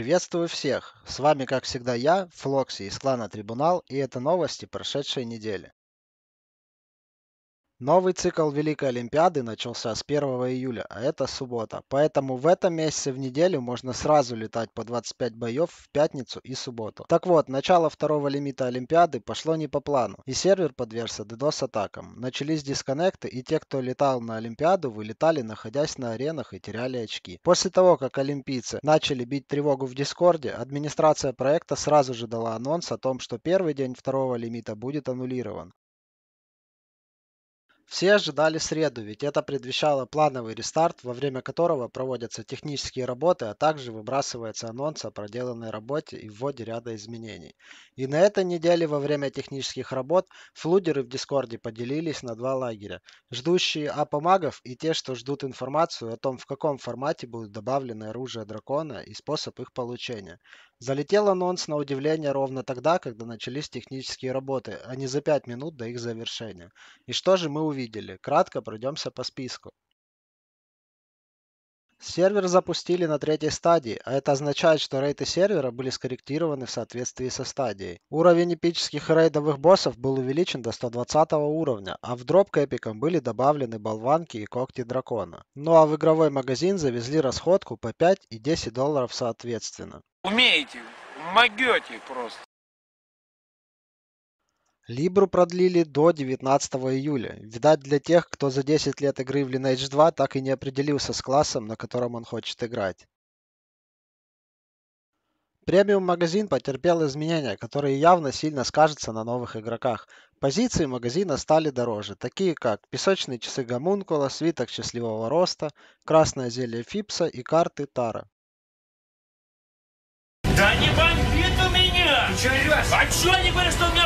Приветствую всех! С вами, как всегда, я, Флокси из клана Трибунал, и это новости прошедшей недели. Новый цикл Великой Олимпиады начался с 1 июля, а это суббота. Поэтому в этом месяце в неделю можно сразу летать по 25 боев в пятницу и субботу. Так вот, начало второго лимита Олимпиады пошло не по плану, и сервер подвергся DDoS-атакам. Начались дисконнекты, и те, кто летал на Олимпиаду, вылетали, находясь на аренах и теряли очки. После того, как олимпийцы начали бить тревогу в Дискорде, администрация проекта сразу же дала анонс о том, что первый день второго лимита будет аннулирован. Все ожидали среду, ведь это предвещало плановый рестарт, во время которого проводятся технические работы, а также выбрасывается анонс о проделанной работе и вводе ряда изменений. И на этой неделе во время технических работ флудеры в Дискорде поделились на два лагеря. Ждущие апомагов и те, что ждут информацию о том, в каком формате будут добавлены оружие дракона и способ их получения. Залетел анонс на удивление ровно тогда, когда начались технические работы, а не за 5 минут до их завершения. И что же мы увидели? видели. Кратко пройдемся по списку. Сервер запустили на третьей стадии, а это означает, что рейты сервера были скорректированы в соответствии со стадией. Уровень эпических рейдовых боссов был увеличен до 120 уровня, а в дроп к эпикам были добавлены болванки и когти дракона. Ну а в игровой магазин завезли расходку по 5 и 10 долларов соответственно. Умеете, могете просто. Либру продлили до 19 июля. Видать, для тех, кто за 10 лет игры в Lineage 2 так и не определился с классом, на котором он хочет играть. Премиум-магазин потерпел изменения, которые явно сильно скажутся на новых игроках. Позиции магазина стали дороже, такие как песочные часы Гомункула, свиток счастливого роста, красное зелье Фипса и карты Тара. Да не бомбит у меня! Ты чё, Лёш? А чё не говорят, что у меня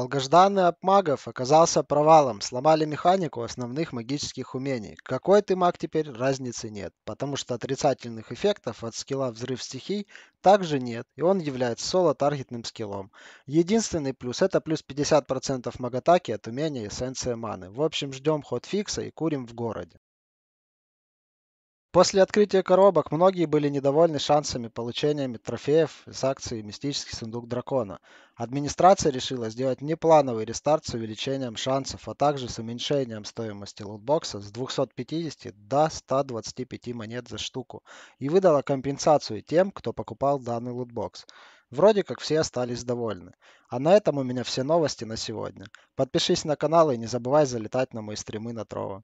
Долгожданный ап магов оказался провалом, сломали механику основных магических умений. Какой ты маг теперь, разницы нет, потому что отрицательных эффектов от скилла взрыв стихий также нет, и он является соло-таргетным скиллом. Единственный плюс это плюс 50% магатаки от умения эссенция маны. В общем, ждем ход фикса и курим в городе. После открытия коробок многие были недовольны шансами получения трофеев с акции «Мистический сундук дракона». Администрация решила сделать неплановый рестарт с увеличением шансов, а также с уменьшением стоимости лутбокса с 250 до 125 монет за штуку и выдала компенсацию тем, кто покупал данный лутбокс. Вроде как все остались довольны. А на этом у меня все новости на сегодня. Подпишись на канал и не забывай залетать на мои стримы на Трово.